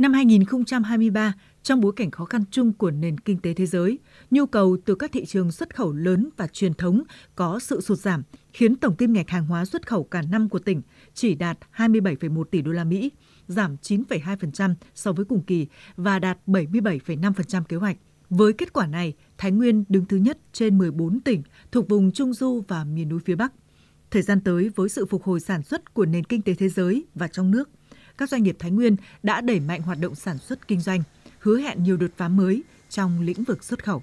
Năm 2023, trong bối cảnh khó khăn chung của nền kinh tế thế giới, nhu cầu từ các thị trường xuất khẩu lớn và truyền thống có sự sụt giảm, khiến tổng kim ngạch hàng hóa xuất khẩu cả năm của tỉnh chỉ đạt 27,1 tỷ đô la Mỹ, giảm 9,2% so với cùng kỳ và đạt 77,5% kế hoạch. Với kết quả này, Thái Nguyên đứng thứ nhất trên 14 tỉnh thuộc vùng Trung Du và miền núi phía Bắc. Thời gian tới với sự phục hồi sản xuất của nền kinh tế thế giới và trong nước, các doanh nghiệp Thái Nguyên đã đẩy mạnh hoạt động sản xuất kinh doanh, hứa hẹn nhiều đột phá mới trong lĩnh vực xuất khẩu.